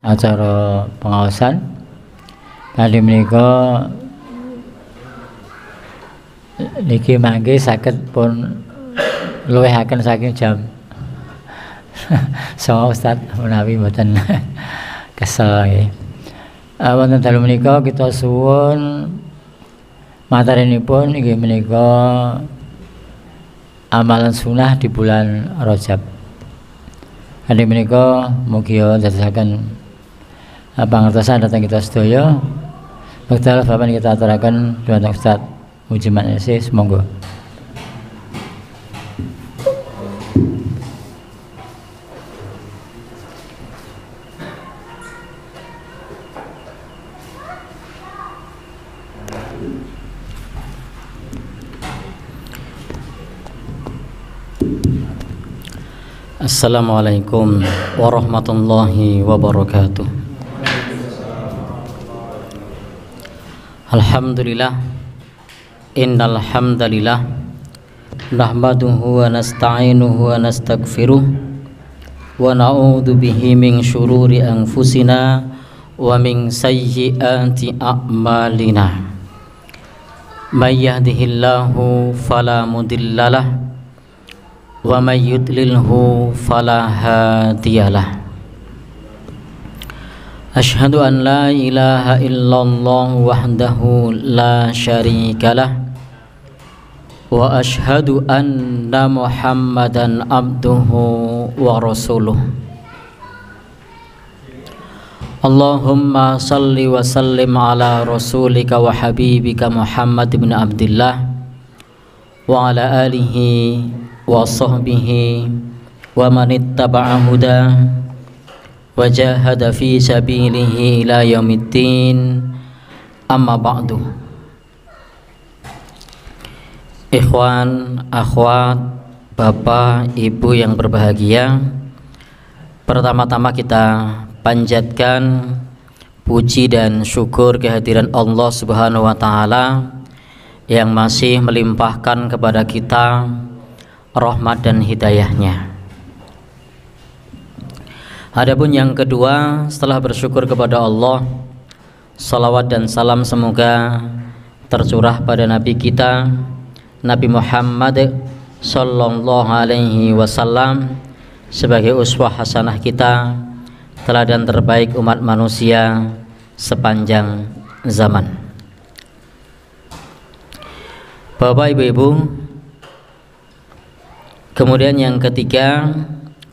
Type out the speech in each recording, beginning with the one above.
acara pengawasan kali menikah, niki mangke sakit pun akan saking jam sama Ustaz menawi mboten kesel nggih uh, wonten dalu menika kita ini pun inggih menikah amalan sunnah di bulan Rajab. Kali menika mugi dadosaken Eh, pangertosan datang kita sedoyo Bektal Bapak kita aturakan Dua Ustaz Mujimat sih semoga Assalamualaikum warahmatullahi wabarakatuh Alhamdulillah Innal hamdalillah nahmaduhu wa nasta'inuhu wa nastaghfiruh wa na'udzu bihi min syururi anfusina wa min sayyiati a'malina may yahdihillahu fala mudhillalah wa may yudlilhu fala hadiyalah أشهد أن لا إله إلا الله وحده لا شريك له وأشهد أن محمدا عبده ورسوله اللهم صل وسلم على رسولك وحبيبك محمد بن عبد الله وعلى آله وصحبه ومن اتبع هداه وجاهد في سبيله إلى يوم الدين أما بعد Ikhwan, akhwat, bapak, ibu yang berbahagia Pertama-tama kita panjatkan puji dan syukur kehadiran Allah Subhanahu wa taala yang masih melimpahkan kepada kita rahmat dan hidayahnya Adapun yang kedua, setelah bersyukur kepada Allah, salawat dan salam semoga tercurah pada Nabi kita, Nabi Muhammad Sallallahu Alaihi Wasallam sebagai uswah hasanah kita, teladan terbaik umat manusia sepanjang zaman. Bapak, Ibu-ibu, kemudian yang ketiga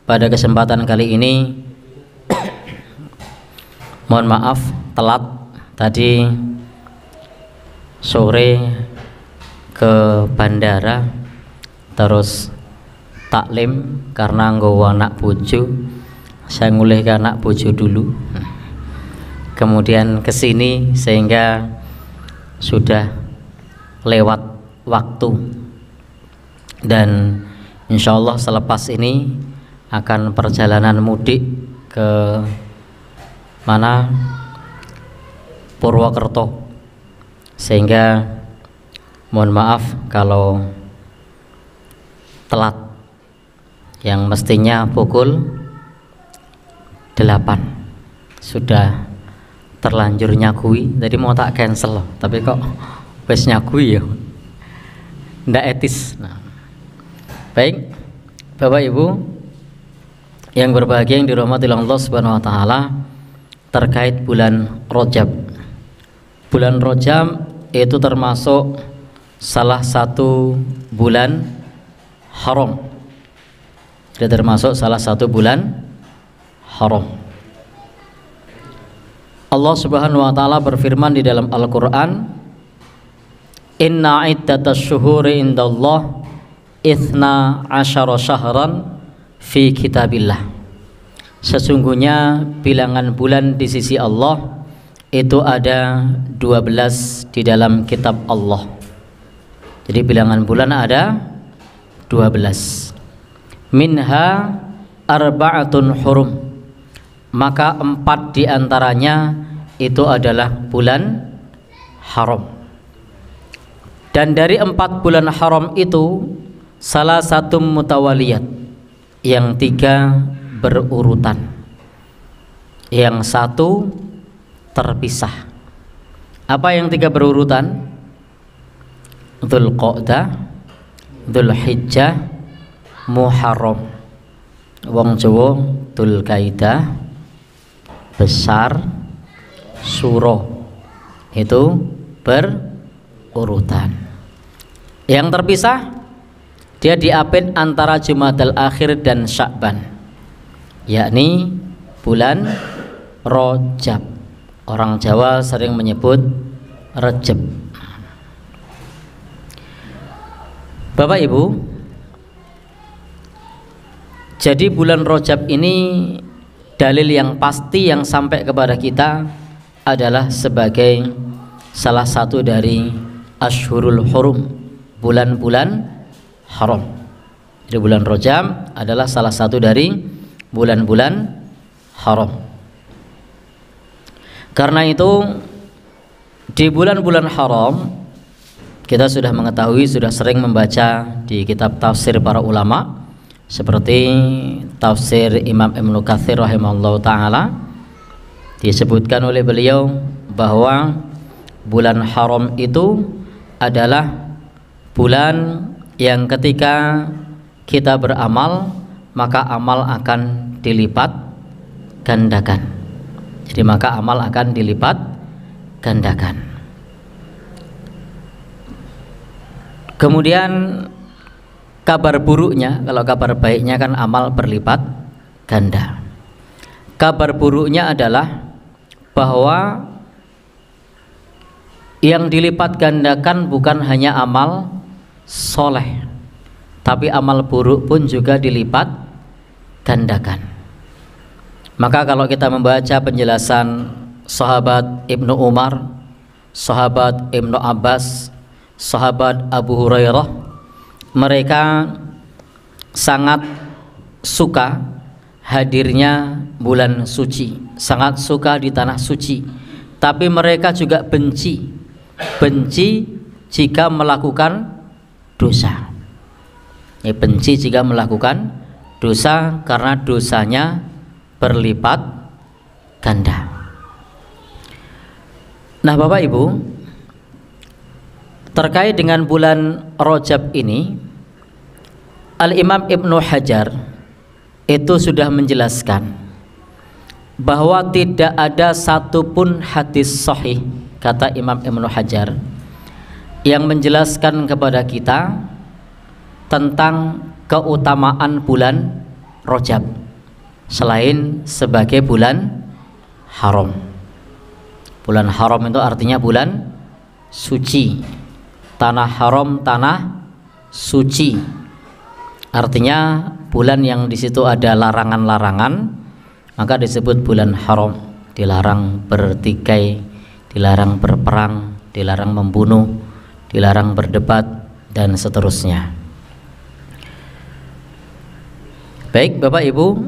pada kesempatan kali ini mohon maaf telat tadi sore ke bandara terus taklim karena nggawa anak bojo saya ngulih ke anak bojo dulu kemudian ke sini sehingga sudah lewat waktu dan insya Allah selepas ini akan perjalanan mudik ke mana Purwokerto sehingga mohon maaf kalau telat yang mestinya pukul 8 sudah terlanjur nyakui, jadi mau tak cancel loh tapi kok wes nyakui ya ndak etis nah. baik Bapak Ibu yang berbahagia yang dirahmati Allah Subhanahu wa taala terkait bulan Rojab. Bulan Rojab itu termasuk salah satu bulan haram. Jadi termasuk salah satu bulan haram. Allah Subhanahu wa taala berfirman di dalam Al-Qur'an, "Inna iddatash shuhuri indallah ithna asyara syahran fi kitabillah." Sesungguhnya bilangan bulan di sisi Allah itu ada 12 di dalam kitab Allah. Jadi bilangan bulan ada 12. Minha arba'atun hurum. Maka empat di antaranya itu adalah bulan haram. Dan dari empat bulan haram itu salah satu mutawaliyat yang tiga berurutan. Yang satu terpisah. Apa yang tiga berurutan? Dzulqa'dah, Dzulhijjah, Muharram. Wong Jawa Dzulkaidah besar Suro itu berurutan. Yang terpisah dia diapit antara al Akhir dan Syakban yakni bulan Rojab. Orang Jawa sering menyebut Rejab. Bapak Ibu, jadi bulan Rojab ini dalil yang pasti yang sampai kepada kita adalah sebagai salah satu dari Ashurul Hurum, bulan-bulan haram. Jadi bulan Rojab adalah salah satu dari bulan-bulan haram. Karena itu di bulan-bulan haram kita sudah mengetahui sudah sering membaca di kitab tafsir para ulama seperti tafsir Imam Ibnu Katsir rahimahullah taala disebutkan oleh beliau bahwa bulan haram itu adalah bulan yang ketika kita beramal maka amal akan dilipat gandakan. Jadi maka amal akan dilipat gandakan. Kemudian kabar buruknya, kalau kabar baiknya kan amal berlipat ganda. Kabar buruknya adalah bahwa yang dilipat gandakan bukan hanya amal soleh, tapi amal buruk pun juga dilipat gandakan. Maka kalau kita membaca penjelasan sahabat Ibnu Umar, sahabat Ibnu Abbas, sahabat Abu Hurairah, mereka sangat suka hadirnya bulan suci, sangat suka di tanah suci. Tapi mereka juga benci, benci jika melakukan dosa. Ya, benci jika melakukan dosa karena dosanya berlipat ganda. Nah, Bapak Ibu, terkait dengan bulan Rojab ini, Al-Imam Ibnu Hajar itu sudah menjelaskan bahwa tidak ada satupun hadis sahih kata Imam Ibnu Hajar yang menjelaskan kepada kita tentang keutamaan bulan Rojab selain sebagai bulan haram. Bulan haram itu artinya bulan suci. Tanah haram, tanah suci. Artinya bulan yang di situ ada larangan-larangan, maka disebut bulan haram. Dilarang bertikai, dilarang berperang, dilarang membunuh, dilarang berdebat dan seterusnya. Baik, Bapak Ibu,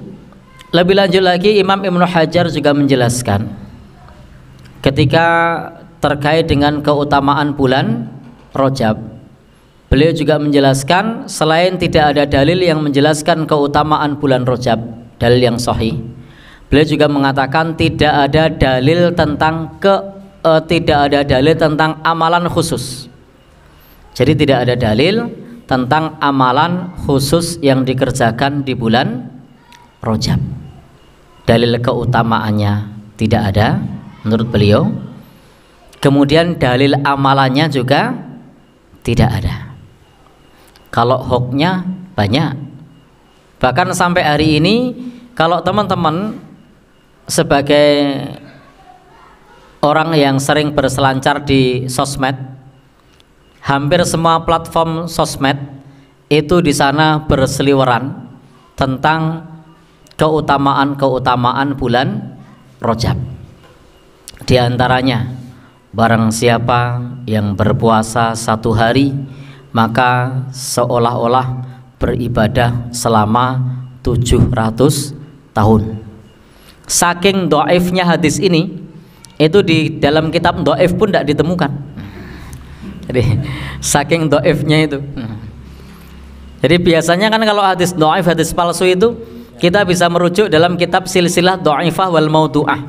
lebih lanjut lagi Imam Ibn Hajar juga menjelaskan ketika terkait dengan keutamaan bulan Rojab. Beliau juga menjelaskan selain tidak ada dalil yang menjelaskan keutamaan bulan Rojab, dalil yang sahih. Beliau juga mengatakan tidak ada dalil tentang ke eh, tidak ada dalil tentang amalan khusus. Jadi tidak ada dalil tentang amalan khusus yang dikerjakan di bulan Rojab. Dalil keutamaannya tidak ada menurut beliau. Kemudian dalil amalannya juga tidak ada. Kalau hoknya banyak. Bahkan sampai hari ini kalau teman-teman sebagai orang yang sering berselancar di sosmed hampir semua platform sosmed itu di sana berseliweran tentang keutamaan-keutamaan bulan Rojab. Di antaranya, barang siapa yang berpuasa satu hari, maka seolah-olah beribadah selama 700 tahun. Saking doaifnya hadis ini, itu di dalam kitab doaif pun tidak ditemukan jadi saking doifnya itu hmm. jadi biasanya kan kalau hadis doif hadis palsu itu kita bisa merujuk dalam kitab silsilah doifah wal mauduah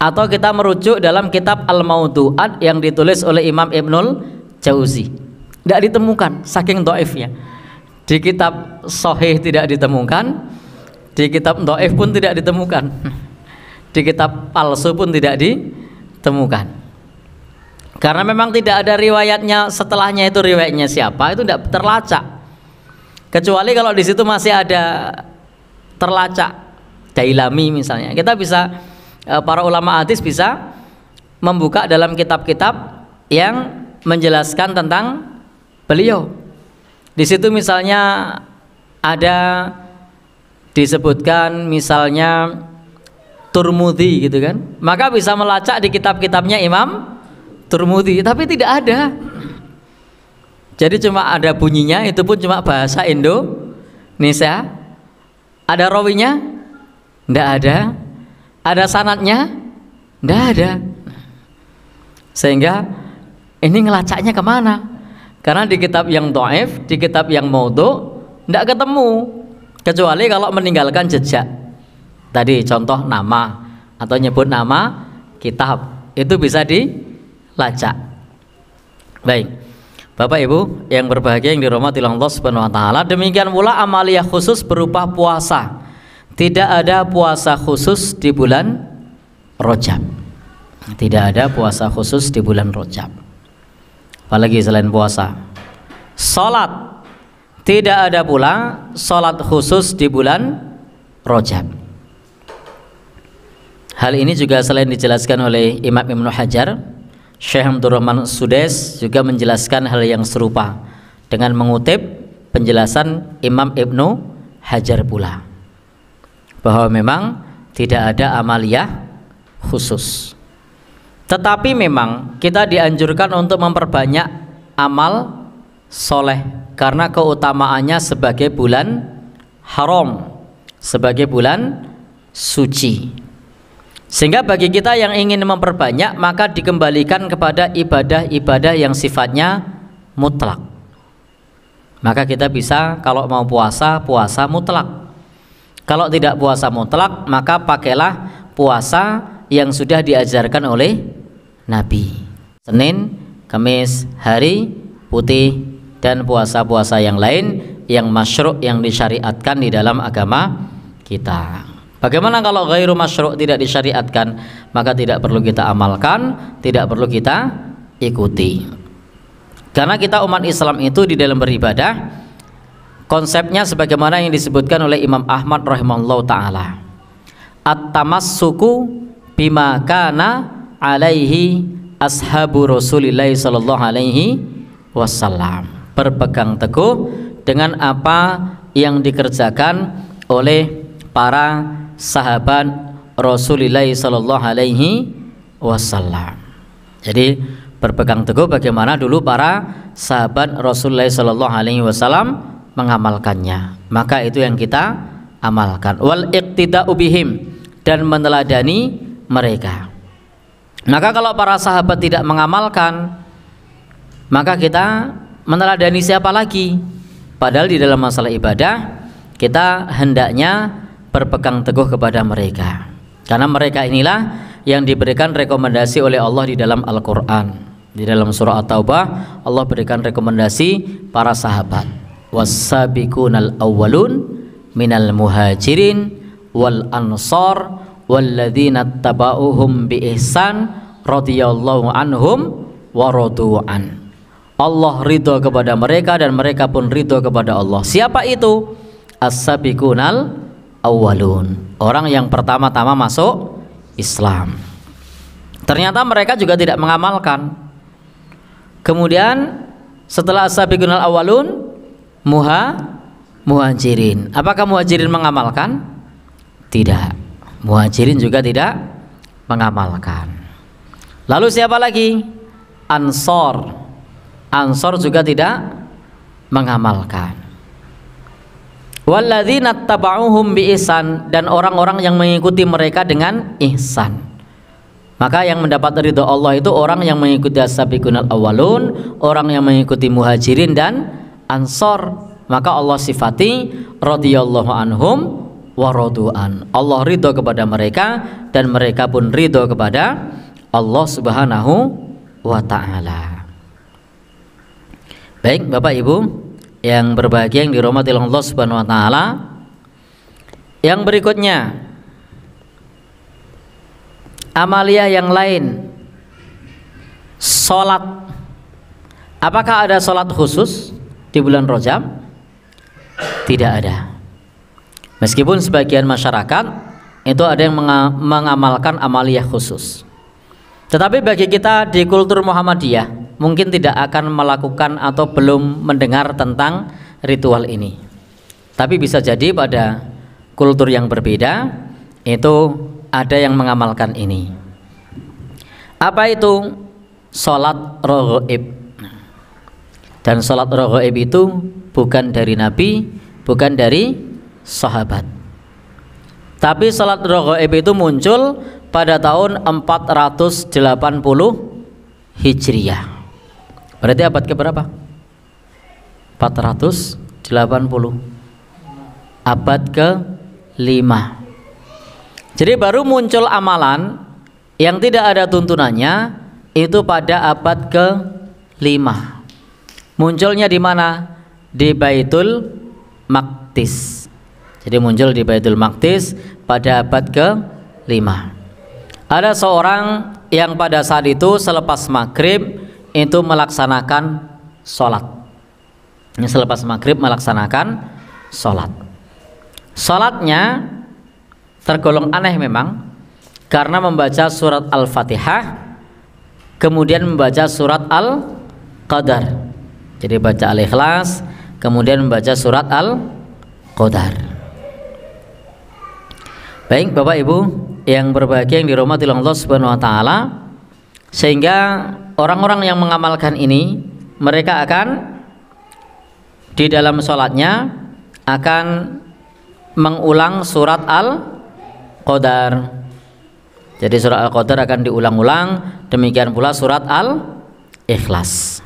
atau kita merujuk dalam kitab al maudu'at yang ditulis oleh Imam Ibnul Jauzi tidak ditemukan saking doifnya di kitab sohih tidak ditemukan di kitab doif pun tidak ditemukan hmm. di kitab palsu pun tidak ditemukan karena memang tidak ada riwayatnya setelahnya itu riwayatnya siapa itu tidak terlacak. Kecuali kalau di situ masih ada terlacak Dailami misalnya. Kita bisa e, para ulama hadis bisa membuka dalam kitab-kitab yang menjelaskan tentang beliau. Di situ misalnya ada disebutkan misalnya Turmudi gitu kan. Maka bisa melacak di kitab-kitabnya Imam Turmudi tapi tidak ada jadi cuma ada bunyinya itu pun cuma bahasa Indo Nisa ada rawinya tidak ada ada sanatnya tidak ada sehingga ini ngelacaknya kemana karena di kitab yang do'if di kitab yang maudhu tidak ketemu kecuali kalau meninggalkan jejak tadi contoh nama atau nyebut nama kitab itu bisa di lacak. Baik. Bapak Ibu yang berbahagia yang dirahmati Allah Subhanahu wa taala, demikian pula amalia khusus berupa puasa. Tidak ada puasa khusus di bulan Rojab. Tidak ada puasa khusus di bulan Rojab. Apalagi selain puasa. Salat tidak ada pula salat khusus di bulan Rojab. Hal ini juga selain dijelaskan oleh Imam Ibnu Hajar Syekh Abdul Rahman Sudes juga menjelaskan hal yang serupa dengan mengutip penjelasan Imam Ibnu Hajar pula bahwa memang tidak ada amalia khusus. Tetapi memang kita dianjurkan untuk memperbanyak amal soleh karena keutamaannya sebagai bulan haram, sebagai bulan suci. Sehingga bagi kita yang ingin memperbanyak maka dikembalikan kepada ibadah-ibadah yang sifatnya mutlak. Maka kita bisa kalau mau puasa, puasa mutlak. Kalau tidak puasa mutlak, maka pakailah puasa yang sudah diajarkan oleh Nabi. Senin, Kamis, hari putih dan puasa-puasa yang lain yang masyru' yang disyariatkan di dalam agama kita. Bagaimana kalau ghairu masyru' tidak disyariatkan, maka tidak perlu kita amalkan, tidak perlu kita ikuti. Karena kita umat Islam itu di dalam beribadah konsepnya sebagaimana yang disebutkan oleh Imam Ahmad rahimahullah taala. At-tamassuku bima kana alaihi ashabu Rasulillah sallallahu alaihi wasallam. Berpegang teguh dengan apa yang dikerjakan oleh para sahabat Rasulullah Sallallahu Alaihi Wasallam. Jadi berpegang teguh bagaimana dulu para sahabat Rasulullah Sallallahu Alaihi Wasallam mengamalkannya. Maka itu yang kita amalkan. Wal iqtida'u bihim dan meneladani mereka. Maka kalau para sahabat tidak mengamalkan, maka kita meneladani siapa lagi? Padahal di dalam masalah ibadah kita hendaknya berpegang teguh kepada mereka karena mereka inilah yang diberikan rekomendasi oleh Allah di dalam Al-Qur'an di dalam surah At-Taubah Allah berikan rekomendasi para sahabat wasabiqunal awwalun minal muhajirin wal ansar walladzina tabauhum bi ihsan radhiyallahu anhum waradu'an Allah ridho kepada mereka dan mereka pun ridho kepada Allah siapa itu as-sabiqunal awalun orang yang pertama-tama masuk Islam ternyata mereka juga tidak mengamalkan kemudian setelah Gunal awalun muha muhajirin apakah muhajirin mengamalkan tidak muhajirin juga tidak mengamalkan lalu siapa lagi ansor ansor juga tidak mengamalkan Walladzina taba'uhum bi ihsan dan orang-orang yang mengikuti mereka dengan ihsan. Maka yang mendapat ridho Allah itu orang yang mengikuti as-sabiqunal awalun, orang yang mengikuti muhajirin dan ansor. Maka Allah sifati radhiyallahu anhum waradu'an. Allah ridho kepada mereka dan mereka pun ridho kepada Allah Subhanahu wa taala. Baik, Bapak Ibu, yang berbahagia yang dirahmati Allah Subhanahu wa taala. Yang berikutnya amalia yang lain salat apakah ada salat khusus di bulan Rajab? Tidak ada. Meskipun sebagian masyarakat itu ada yang mengamalkan amalia khusus. Tetapi bagi kita di kultur Muhammadiyah mungkin tidak akan melakukan atau belum mendengar tentang ritual ini. Tapi bisa jadi pada kultur yang berbeda itu ada yang mengamalkan ini. Apa itu salat raghaib? Dan salat raghaib itu bukan dari nabi, bukan dari sahabat. Tapi salat raghaib itu muncul pada tahun 480 Hijriah. Berarti abad ke berapa? 480 abad ke 5 jadi baru muncul amalan yang tidak ada tuntunannya itu pada abad ke 5 munculnya di mana? di Baitul maktis. jadi muncul di Baitul maktis pada abad ke 5 ada seorang yang pada saat itu selepas maghrib itu melaksanakan sholat ini selepas maghrib melaksanakan sholat sholatnya tergolong aneh memang karena membaca surat al-fatihah kemudian membaca surat al-qadar jadi baca al-ikhlas kemudian membaca surat al-qadar baik bapak ibu yang berbahagia yang dirahmati Allah subhanahu wa ta'ala sehingga orang-orang yang mengamalkan ini mereka akan di dalam sholatnya akan mengulang surat Al-Qadar. Jadi surat Al-Qadar akan diulang-ulang, demikian pula surat Al-Ikhlas.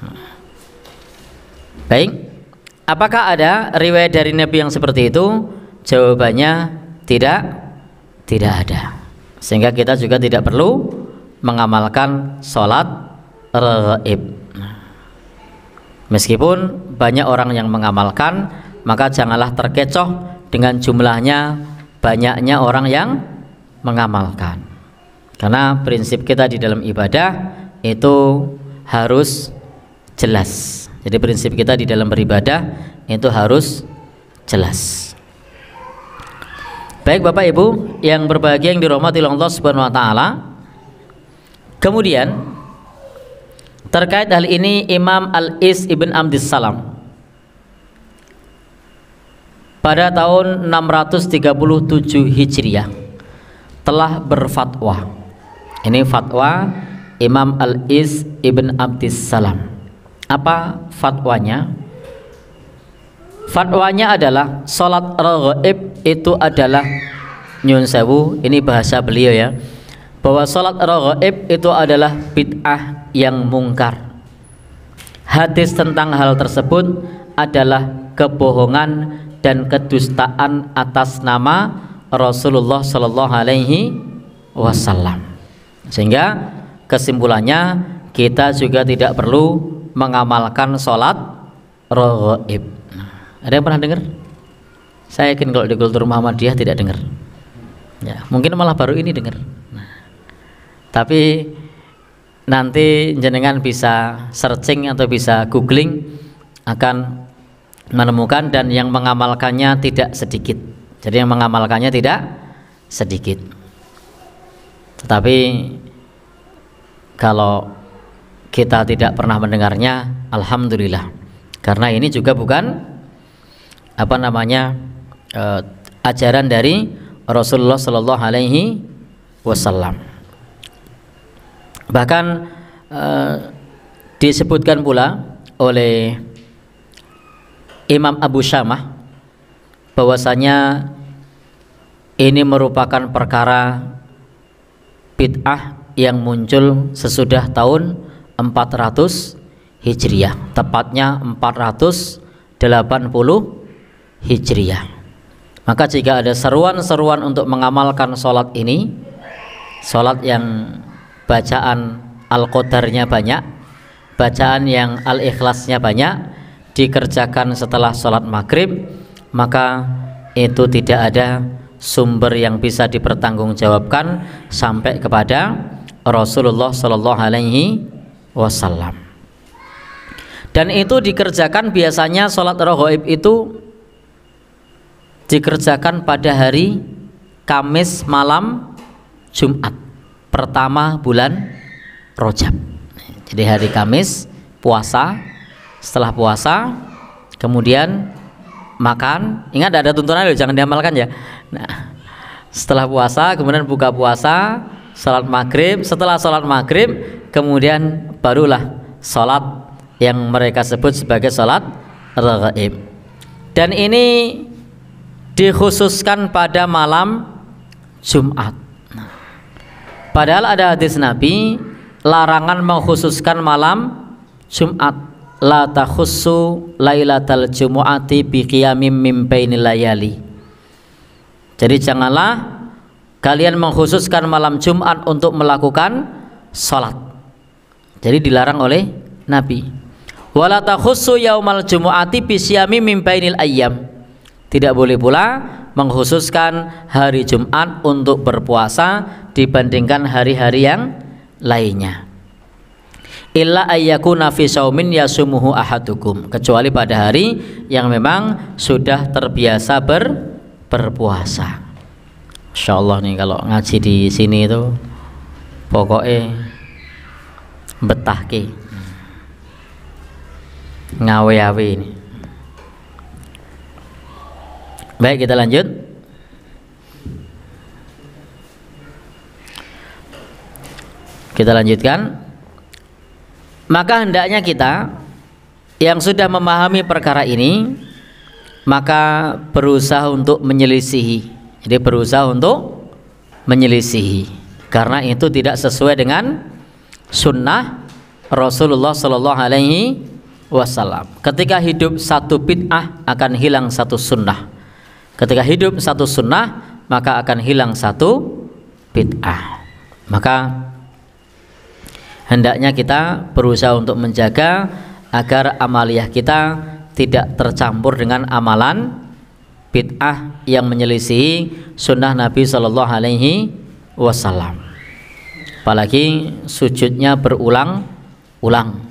Baik. Apakah ada riwayat dari Nabi yang seperti itu? Jawabannya tidak, tidak ada. Sehingga kita juga tidak perlu mengamalkan sholat raib meskipun banyak orang yang mengamalkan maka janganlah terkecoh dengan jumlahnya banyaknya orang yang mengamalkan karena prinsip kita di dalam ibadah itu harus jelas jadi prinsip kita di dalam beribadah itu harus jelas baik Bapak Ibu yang berbahagia yang dirahmati Allah Subhanahu wa taala Kemudian terkait hal ini Imam Al-Is ibn Amdis Salam pada tahun 637 Hijriah telah berfatwa. Ini fatwa Imam Al-Is Ibn Amdis Salam. Apa fatwanya? Fatwanya adalah salat raghib itu adalah nyun sewu, ini bahasa beliau ya bahwa salat raghaib itu adalah bid'ah yang mungkar. Hadis tentang hal tersebut adalah kebohongan dan kedustaan atas nama Rasulullah Shallallahu Alaihi Wasallam. Sehingga kesimpulannya kita juga tidak perlu mengamalkan sholat rogoib. Ada yang pernah dengar? Saya yakin kalau di kultur Muhammadiyah tidak dengar. Ya, mungkin malah baru ini dengar tapi nanti jenengan bisa searching atau bisa googling akan menemukan dan yang mengamalkannya tidak sedikit jadi yang mengamalkannya tidak sedikit tetapi kalau kita tidak pernah mendengarnya Alhamdulillah karena ini juga bukan apa namanya uh, ajaran dari Rasulullah Shallallahu Alaihi Wasallam. Bahkan e, disebutkan pula oleh Imam Abu Syamah bahwasanya ini merupakan perkara bid'ah yang muncul sesudah tahun 400 Hijriah, tepatnya 480 Hijriah. Maka jika ada seruan-seruan untuk mengamalkan sholat ini, sholat yang bacaan al-qadarnya banyak bacaan yang al-ikhlasnya banyak dikerjakan setelah sholat maghrib maka itu tidak ada sumber yang bisa dipertanggungjawabkan sampai kepada Rasulullah Shallallahu Alaihi Wasallam dan itu dikerjakan biasanya sholat rohoib itu dikerjakan pada hari Kamis malam Jumat pertama bulan Rojab. Jadi hari Kamis puasa, setelah puasa kemudian makan. Ingat ada tuntunan loh, jangan diamalkan ya. Nah, setelah puasa kemudian buka puasa, salat maghrib, setelah salat maghrib kemudian barulah salat yang mereka sebut sebagai salat raghaib. Dan ini dikhususkan pada malam Jumat Padahal ada hadis Nabi larangan mengkhususkan malam Jumat. La takhussu lailatal jumu'ati bi qiyamim layali. Jadi janganlah kalian mengkhususkan malam Jumat untuk melakukan salat. Jadi dilarang oleh Nabi. Wala takhussu yaumal jumu'ati bi siyami min bainil ayyam. Tidak boleh pula mengkhususkan hari Jumat untuk berpuasa dibandingkan hari-hari yang lainnya. Illa ayyakuna fi saumin yasumuhu ahadukum kecuali pada hari yang memang sudah terbiasa ber berpuasa. Insyaallah nih kalau ngaji di sini itu pokoknya betah ki ngawe-awe ini. Baik, kita lanjut. Kita lanjutkan. Maka hendaknya kita yang sudah memahami perkara ini maka berusaha untuk menyelisihi. Jadi berusaha untuk menyelisihi karena itu tidak sesuai dengan sunnah Rasulullah Shallallahu Alaihi Wasallam. Ketika hidup satu bid'ah akan hilang satu sunnah. Ketika hidup satu sunnah, maka akan hilang satu bid'ah. Maka hendaknya kita berusaha untuk menjaga agar amaliah kita tidak tercampur dengan amalan bid'ah yang menyelisihi sunnah Nabi Shallallahu Alaihi Wasallam. Apalagi sujudnya berulang-ulang.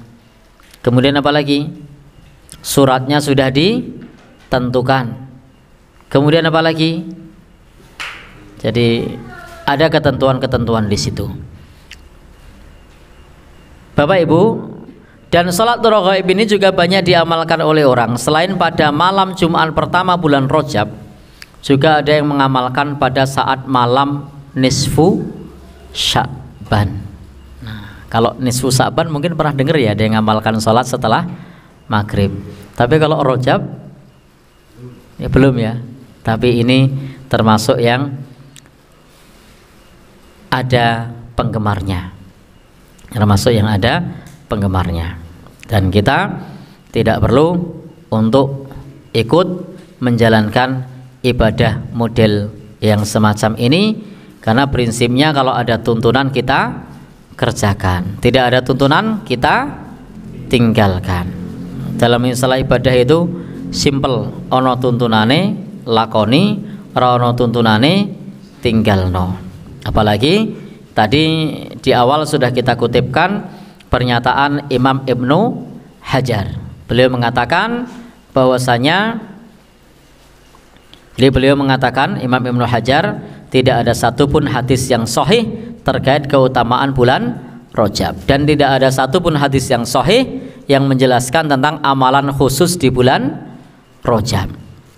Kemudian apalagi suratnya sudah ditentukan. Kemudian apa lagi? Jadi ada ketentuan-ketentuan di situ. Bapak Ibu, dan sholat tarawih ini juga banyak diamalkan oleh orang Selain pada malam Jumat pertama bulan Rojab Juga ada yang mengamalkan pada saat malam nisfu syaban. nah, Kalau nisfu syaban mungkin pernah dengar ya Ada yang mengamalkan sholat setelah maghrib Tapi kalau Rojab ya belum ya tapi ini termasuk yang ada penggemarnya. Termasuk yang ada penggemarnya. Dan kita tidak perlu untuk ikut menjalankan ibadah model yang semacam ini karena prinsipnya kalau ada tuntunan kita kerjakan. Tidak ada tuntunan kita tinggalkan. Dalam misalnya ibadah itu simple ono tuntunane lakoni rono tuntunane tinggalno apalagi tadi di awal sudah kita kutipkan pernyataan Imam Ibnu Hajar beliau mengatakan bahwasanya jadi beliau mengatakan Imam Ibnu Hajar tidak ada satupun hadis yang sahih terkait keutamaan bulan Rojab dan tidak ada satupun hadis yang sahih yang menjelaskan tentang amalan khusus di bulan Rojab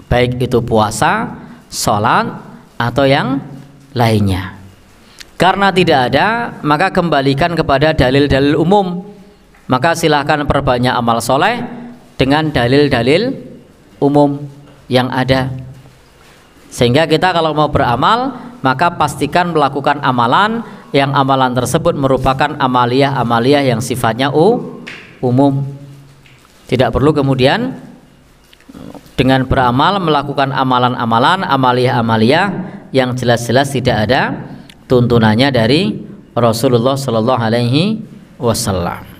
baik itu puasa, sholat, atau yang lainnya. Karena tidak ada, maka kembalikan kepada dalil-dalil umum. Maka silahkan perbanyak amal soleh dengan dalil-dalil umum yang ada. Sehingga kita kalau mau beramal, maka pastikan melakukan amalan yang amalan tersebut merupakan amaliah-amaliah yang sifatnya u, umum. Tidak perlu kemudian dengan beramal melakukan amalan-amalan amalia-amalia yang jelas-jelas tidak ada tuntunannya dari Rasulullah Shallallahu Alaihi Wasallam.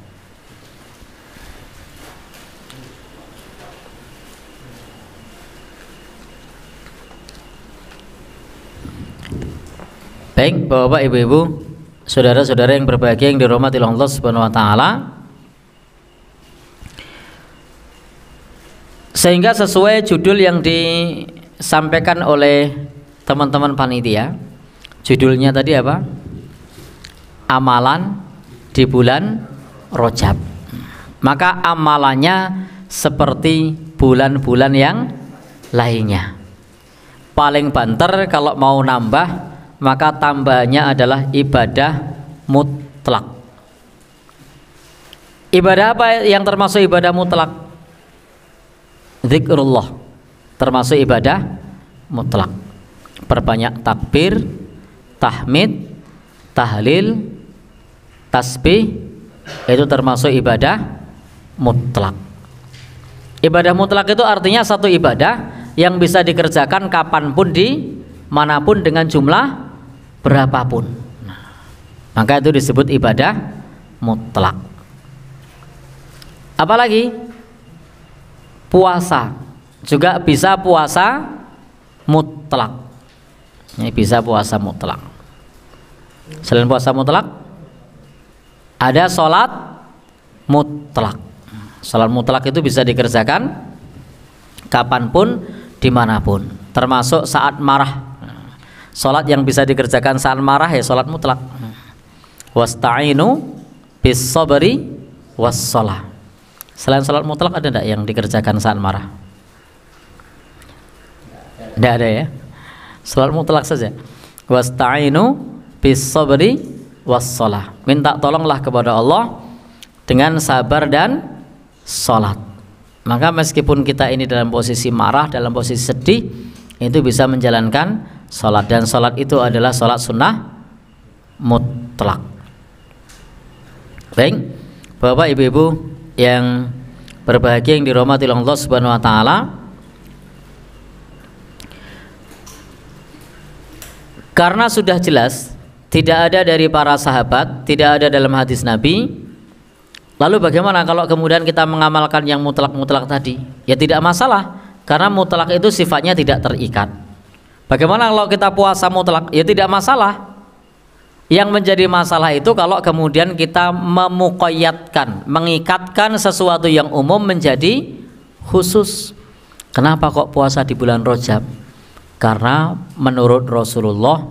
Baik, Bapak Ibu-ibu, saudara-saudara yang berbahagia yang dirahmati Allah Subhanahu wa taala, Sehingga sesuai judul yang disampaikan oleh teman-teman panitia, judulnya tadi apa? Amalan di bulan Rojab. Maka amalannya seperti bulan-bulan yang lainnya. Paling banter kalau mau nambah, maka tambahnya adalah ibadah mutlak. Ibadah apa yang termasuk ibadah mutlak? zikrullah termasuk ibadah mutlak perbanyak takbir tahmid tahlil tasbih itu termasuk ibadah mutlak ibadah mutlak itu artinya satu ibadah yang bisa dikerjakan kapanpun di manapun dengan jumlah berapapun nah, maka itu disebut ibadah mutlak apalagi puasa juga bisa puasa mutlak ini bisa puasa mutlak selain puasa mutlak ada sholat mutlak sholat mutlak itu bisa dikerjakan kapanpun dimanapun termasuk saat marah sholat yang bisa dikerjakan saat marah ya sholat mutlak wasta'inu bis sabri was sholat Selain sholat mutlak ada tidak yang dikerjakan saat marah? Tidak ada ya. Sholat mutlak saja. Wasta'inu bis sabri was -salah. Minta tolonglah kepada Allah dengan sabar dan sholat. Maka meskipun kita ini dalam posisi marah, dalam posisi sedih, itu bisa menjalankan sholat dan sholat itu adalah sholat sunnah mutlak. Baik, Bapak Ibu-ibu yang berbahagia yang dirahmati Allah Subhanahu wa taala karena sudah jelas tidak ada dari para sahabat, tidak ada dalam hadis Nabi. Lalu bagaimana kalau kemudian kita mengamalkan yang mutlak-mutlak tadi? Ya tidak masalah, karena mutlak itu sifatnya tidak terikat. Bagaimana kalau kita puasa mutlak? Ya tidak masalah, yang menjadi masalah itu kalau kemudian kita memukoyatkan, mengikatkan sesuatu yang umum menjadi khusus. Kenapa kok puasa di bulan Rojab? Karena menurut Rasulullah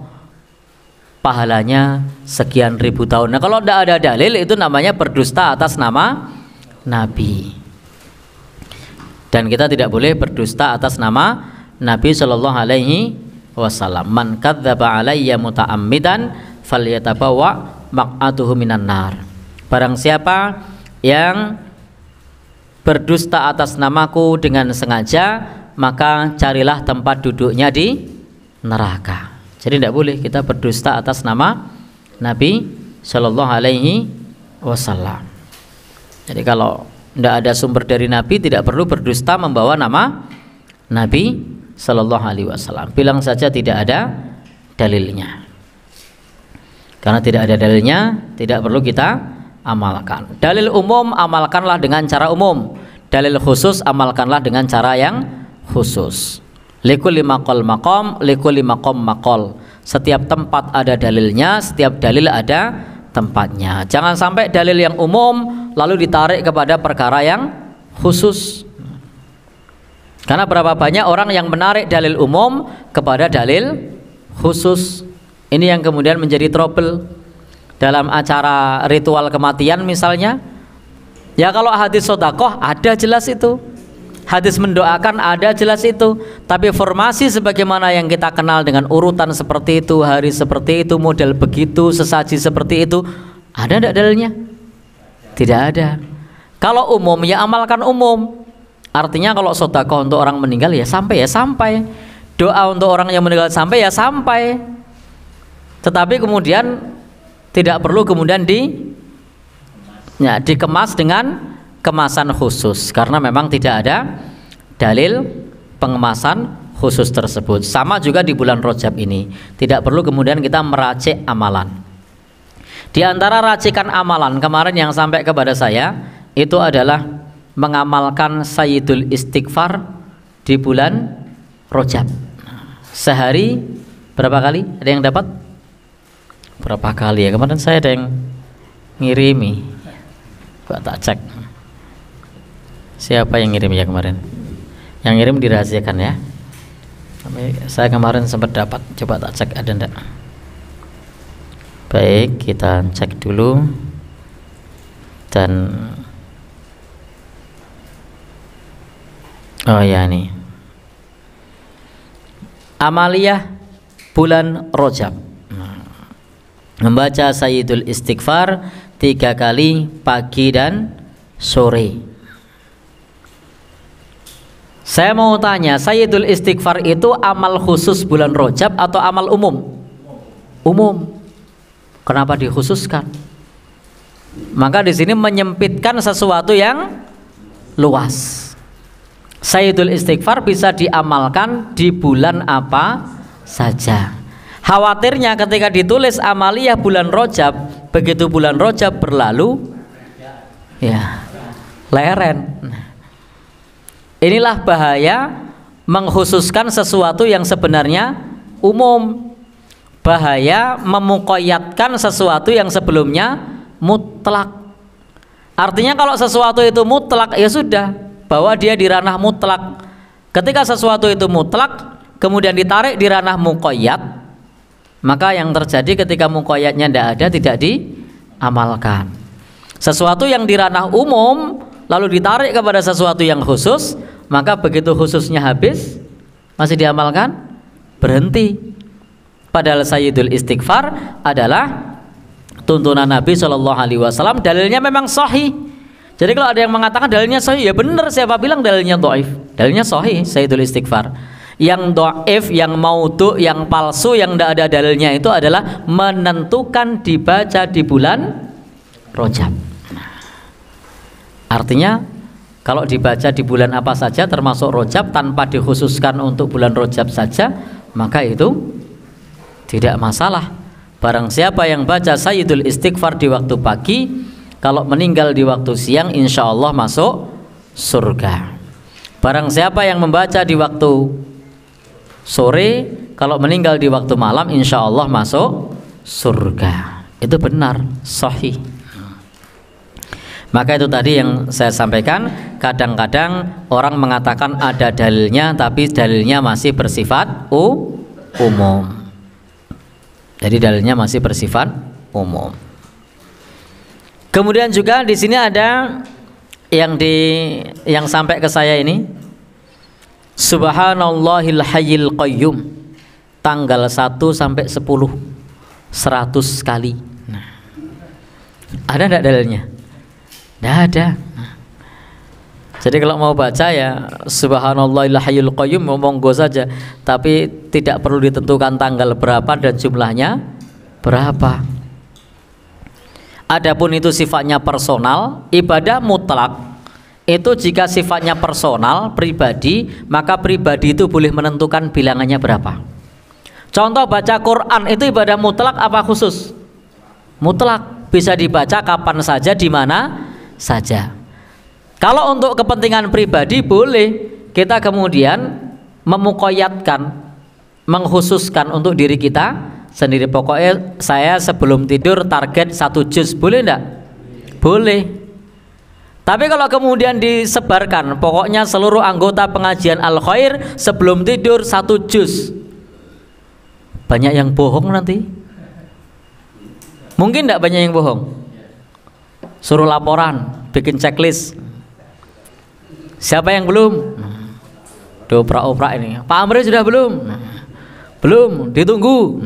pahalanya sekian ribu tahun. Nah kalau tidak ada dalil itu namanya berdusta atas nama Nabi. Dan kita tidak boleh berdusta atas nama Nabi Shallallahu Alaihi Wasallam. Man kadzaba alayya muta'ammidan falyatabawa maq'atuhu minan nar. Barang siapa yang berdusta atas namaku dengan sengaja, maka carilah tempat duduknya di neraka. Jadi tidak boleh kita berdusta atas nama Nabi Shallallahu alaihi wasallam. Jadi kalau tidak ada sumber dari Nabi tidak perlu berdusta membawa nama Nabi Shallallahu alaihi wasallam. Bilang saja tidak ada dalilnya. Karena tidak ada dalilnya, tidak perlu kita amalkan. Dalil umum amalkanlah dengan cara umum. Dalil khusus amalkanlah dengan cara yang khusus. Likulli maqal maqam, likulli maqam makol. Setiap tempat ada dalilnya, setiap dalil ada tempatnya. Jangan sampai dalil yang umum lalu ditarik kepada perkara yang khusus. Karena berapa banyak orang yang menarik dalil umum kepada dalil khusus ini yang kemudian menjadi trouble dalam acara ritual kematian misalnya. Ya kalau hadis sodakoh ada jelas itu. Hadis mendoakan ada jelas itu Tapi formasi sebagaimana yang kita kenal dengan urutan seperti itu Hari seperti itu, model begitu, sesaji seperti itu Ada tidak dalilnya? Tidak ada Kalau umum ya amalkan umum Artinya kalau sodakoh untuk orang meninggal ya sampai ya sampai Doa untuk orang yang meninggal sampai ya sampai tetapi kemudian tidak perlu kemudian di ya, dikemas dengan kemasan khusus karena memang tidak ada dalil pengemasan khusus tersebut. Sama juga di bulan Rojab ini. Tidak perlu kemudian kita meracik amalan. Di antara racikan amalan kemarin yang sampai kepada saya itu adalah mengamalkan Sayyidul Istighfar di bulan Rojab. Sehari berapa kali? Ada yang dapat? berapa kali ya kemarin saya ada yang ngirimi Pak tak cek siapa yang ngirim ya kemarin yang ngirim dirahasiakan ya saya kemarin sempat dapat coba tak cek ada ndak baik kita cek dulu dan oh ya nih Amalia bulan rojab membaca Sayyidul Istighfar tiga kali pagi dan sore. Saya mau tanya, Sayyidul Istighfar itu amal khusus bulan Rojab atau amal umum? Umum. Kenapa dikhususkan? Maka di sini menyempitkan sesuatu yang luas. Sayyidul Istighfar bisa diamalkan di bulan apa saja. Khawatirnya ketika ditulis amaliyah bulan Rojab, begitu bulan Rojab berlalu, ya leren. Inilah bahaya mengkhususkan sesuatu yang sebenarnya umum. Bahaya memukoyatkan sesuatu yang sebelumnya mutlak. Artinya kalau sesuatu itu mutlak ya sudah bahwa dia di ranah mutlak. Ketika sesuatu itu mutlak kemudian ditarik di ranah mukoyat maka yang terjadi ketika mukoyatnya tidak ada tidak diamalkan sesuatu yang di ranah umum lalu ditarik kepada sesuatu yang khusus maka begitu khususnya habis masih diamalkan berhenti padahal sayyidul istighfar adalah tuntunan Nabi Shallallahu Alaihi Wasallam dalilnya memang sahih jadi kalau ada yang mengatakan dalilnya sahih ya benar siapa bilang dalilnya doif dalilnya sahih sayyidul istighfar yang do'if, yang maudu, yang palsu, yang tidak ada dalilnya itu adalah menentukan dibaca di bulan Rojab. Artinya kalau dibaca di bulan apa saja termasuk Rojab tanpa dikhususkan untuk bulan Rojab saja maka itu tidak masalah. Barang siapa yang baca Sayyidul Istighfar di waktu pagi kalau meninggal di waktu siang insya Allah masuk surga. Barang siapa yang membaca di waktu sore kalau meninggal di waktu malam insya Allah masuk surga itu benar sahih maka itu tadi yang saya sampaikan kadang-kadang orang mengatakan ada dalilnya tapi dalilnya masih bersifat umum jadi dalilnya masih bersifat umum kemudian juga di sini ada yang di yang sampai ke saya ini Subhanallahil hayyil qayyum tanggal 1 sampai 10 100 kali nah. ada enggak dalilnya enggak ada nah. jadi kalau mau baca ya subhanallahil hayyil qayyum monggo saja tapi tidak perlu ditentukan tanggal berapa dan jumlahnya berapa adapun itu sifatnya personal ibadah mutlak itu jika sifatnya personal, pribadi, maka pribadi itu boleh menentukan bilangannya berapa. Contoh baca Quran itu ibadah mutlak apa khusus? Mutlak bisa dibaca kapan saja, di mana saja. Kalau untuk kepentingan pribadi boleh kita kemudian memukoyatkan, mengkhususkan untuk diri kita sendiri. Pokoknya saya sebelum tidur target satu juz boleh enggak? Boleh tapi kalau kemudian disebarkan, pokoknya seluruh anggota pengajian Al Khair sebelum tidur satu jus. Banyak yang bohong nanti. Mungkin tidak banyak yang bohong. Suruh laporan, bikin checklist. Siapa yang belum? dobra oprak ini. Pak Amri sudah belum? Belum, ditunggu.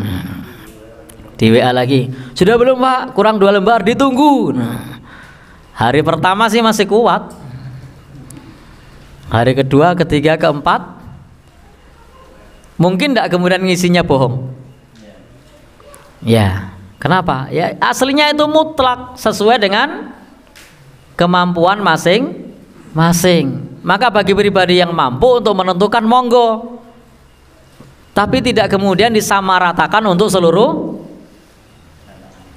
Di WA lagi. Sudah belum, Pak? Kurang dua lembar, ditunggu. Nah. Hari pertama sih masih kuat. Hari kedua, ketiga, keempat mungkin tidak kemudian ngisinya bohong. Ya, kenapa? Ya aslinya itu mutlak sesuai dengan kemampuan masing-masing. Maka bagi pribadi yang mampu untuk menentukan monggo. Tapi tidak kemudian disamaratakan untuk seluruh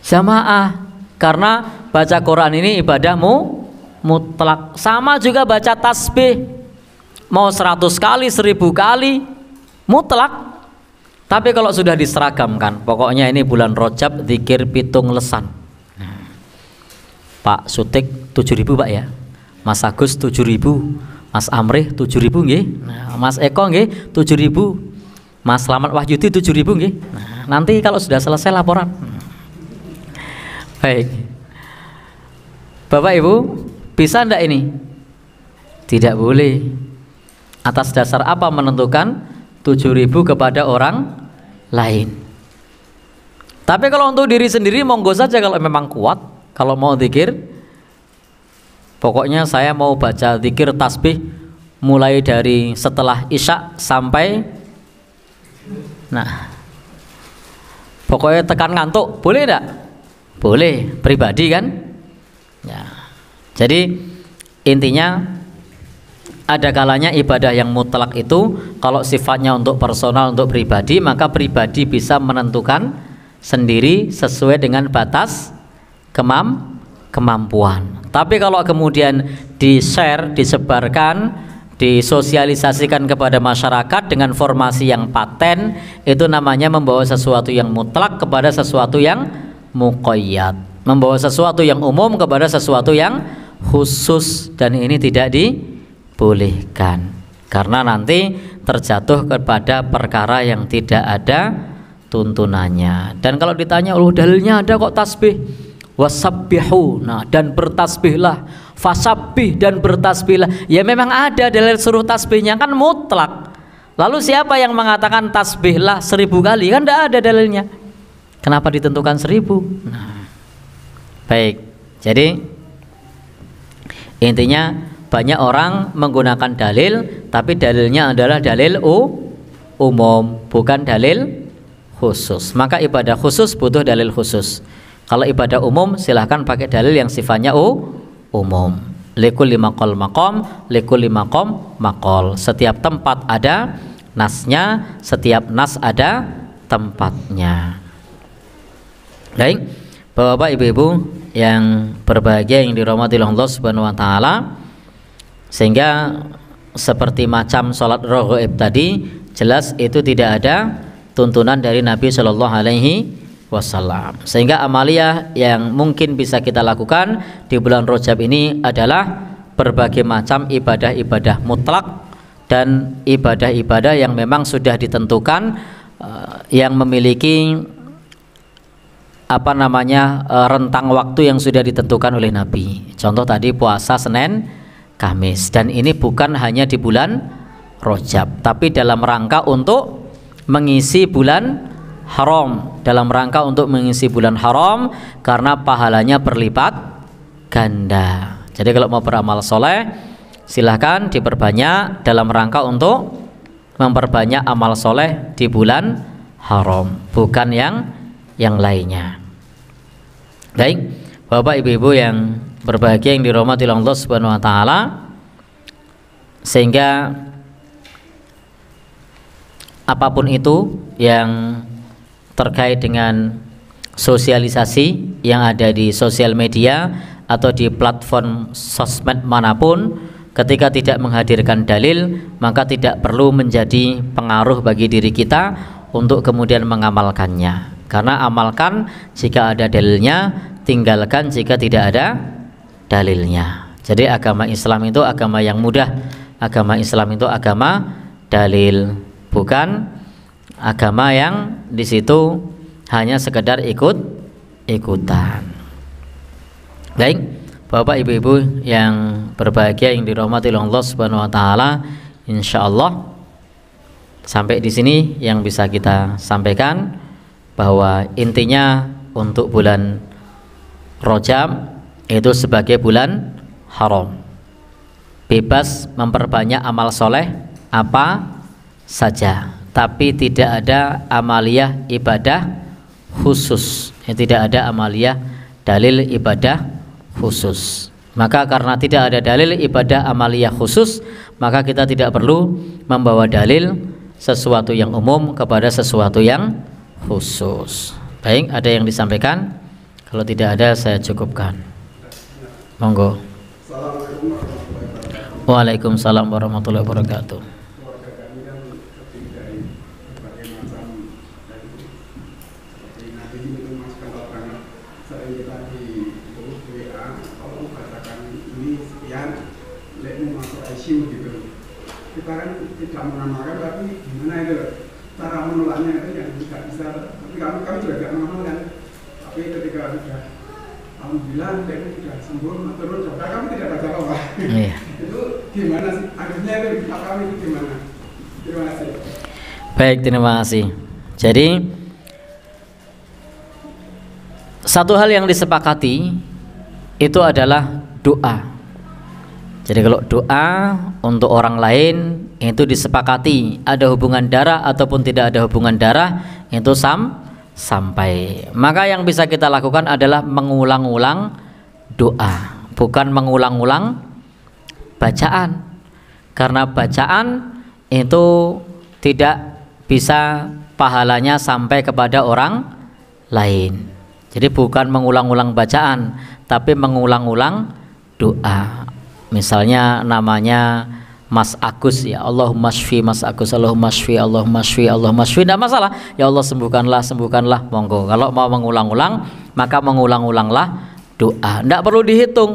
jamaah karena baca Quran ini ibadahmu mutlak sama juga baca tasbih mau seratus kali seribu kali mutlak tapi kalau sudah diseragamkan pokoknya ini bulan rojab zikir pitung lesan Pak Sutik 7000 Pak ya Mas Agus 7000 Mas Amrih 7000 nggih nah, Mas Eko nggih 7000 Mas Slamet Wahyudi 7000 nggih nah, nanti kalau sudah selesai laporan baik Bapak Ibu, bisa ndak ini? Tidak boleh. Atas dasar apa menentukan 7000 kepada orang lain? Tapi kalau untuk diri sendiri monggo saja kalau memang kuat, kalau mau zikir pokoknya saya mau baca zikir tasbih mulai dari setelah isya sampai nah pokoknya tekan ngantuk boleh tidak? boleh pribadi kan Ya. Jadi intinya ada kalanya ibadah yang mutlak itu kalau sifatnya untuk personal untuk pribadi maka pribadi bisa menentukan sendiri sesuai dengan batas kemam kemampuan. Tapi kalau kemudian di-share, disebarkan, disosialisasikan kepada masyarakat dengan formasi yang paten, itu namanya membawa sesuatu yang mutlak kepada sesuatu yang muqayyad membawa sesuatu yang umum kepada sesuatu yang khusus dan ini tidak dibolehkan karena nanti terjatuh kepada perkara yang tidak ada tuntunannya dan kalau ditanya ulu dalilnya ada kok tasbih wasabbihu nah dan bertasbihlah fasabih dan bertasbihlah ya memang ada dalil suruh tasbihnya kan mutlak lalu siapa yang mengatakan tasbihlah seribu kali kan tidak ada dalilnya kenapa ditentukan seribu nah Baik. Jadi intinya banyak orang menggunakan dalil tapi dalilnya adalah dalil u umum bukan dalil khusus. Maka ibadah khusus butuh dalil khusus. Kalau ibadah umum silahkan pakai dalil yang sifatnya u umum. Likul lima kol makom, likul lima kom makol. Setiap tempat ada nasnya, setiap nas ada tempatnya. Baik. Bapak-bapak, ibu-ibu yang berbahagia yang dirahmati Allah Subhanahu wa taala. Sehingga seperti macam salat rohoib tadi, jelas itu tidak ada tuntunan dari Nabi Shallallahu alaihi wasallam. Sehingga amalia yang mungkin bisa kita lakukan di bulan Rajab ini adalah berbagai macam ibadah-ibadah mutlak dan ibadah-ibadah yang memang sudah ditentukan eh, yang memiliki apa namanya eh, rentang waktu yang sudah ditentukan oleh Nabi. Contoh tadi puasa Senin, Kamis dan ini bukan hanya di bulan Rojab, tapi dalam rangka untuk mengisi bulan haram, dalam rangka untuk mengisi bulan haram karena pahalanya berlipat ganda. Jadi kalau mau beramal soleh, silahkan diperbanyak dalam rangka untuk memperbanyak amal soleh di bulan haram, bukan yang yang lainnya. Baik, Bapak Ibu-ibu yang berbahagia yang dirahmati Allah Subhanahu wa taala sehingga apapun itu yang terkait dengan sosialisasi yang ada di sosial media atau di platform sosmed manapun ketika tidak menghadirkan dalil maka tidak perlu menjadi pengaruh bagi diri kita untuk kemudian mengamalkannya karena amalkan jika ada dalilnya, tinggalkan jika tidak ada dalilnya. Jadi agama Islam itu agama yang mudah. Agama Islam itu agama dalil, bukan agama yang di situ hanya sekedar ikut ikutan. Baik, Bapak Ibu-ibu yang berbahagia yang dirahmati Allah Subhanahu wa taala, insyaallah sampai di sini yang bisa kita sampaikan bahwa intinya untuk bulan Rojab itu sebagai bulan haram bebas memperbanyak amal soleh apa saja tapi tidak ada amaliyah ibadah khusus ya, tidak ada amaliyah dalil ibadah khusus maka karena tidak ada dalil ibadah amaliyah khusus, maka kita tidak perlu membawa dalil sesuatu yang umum kepada sesuatu yang khusus. Baik, ada yang disampaikan? Kalau tidak ada saya cukupkan. Monggo. Waalaikumsalam warahmatullahi wabarakatuh. Kita kan tidak menamakan tapi gimana itu cara menolaknya itu yang segala tapi kami, kami juga tidak kan tapi ketika sudah alhamdulillah kami sudah sembuh turun jabatan kami tidak ada apa apa iya. itu gimana sih akhirnya itu kita kami itu gimana terima kasih baik terima kasih jadi satu hal yang disepakati itu adalah doa. Jadi kalau doa untuk orang lain itu disepakati ada hubungan darah ataupun tidak ada hubungan darah itu sam sampai. Maka yang bisa kita lakukan adalah mengulang-ulang doa, bukan mengulang-ulang bacaan. Karena bacaan itu tidak bisa pahalanya sampai kepada orang lain. Jadi bukan mengulang-ulang bacaan, tapi mengulang-ulang doa misalnya namanya Mas Agus ya Allah masfi Mas Agus Allah masfi Allah masfi Allah masfi tidak masalah ya Allah sembuhkanlah sembuhkanlah monggo kalau mau mengulang-ulang maka mengulang-ulanglah doa tidak perlu dihitung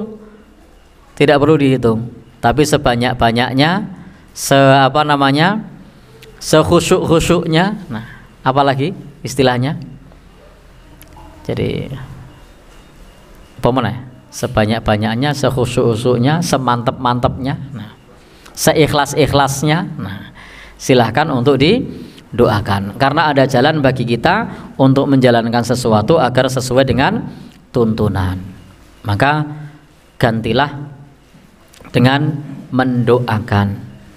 tidak perlu dihitung tapi sebanyak-banyaknya se apa namanya sekhusuk-khusuknya nah apalagi istilahnya jadi pemenang sebanyak-banyaknya, sehusu husuknya semantep-mantepnya, nah, seikhlas-ikhlasnya. Nah, silahkan untuk didoakan karena ada jalan bagi kita untuk menjalankan sesuatu agar sesuai dengan tuntunan. Maka gantilah dengan mendoakan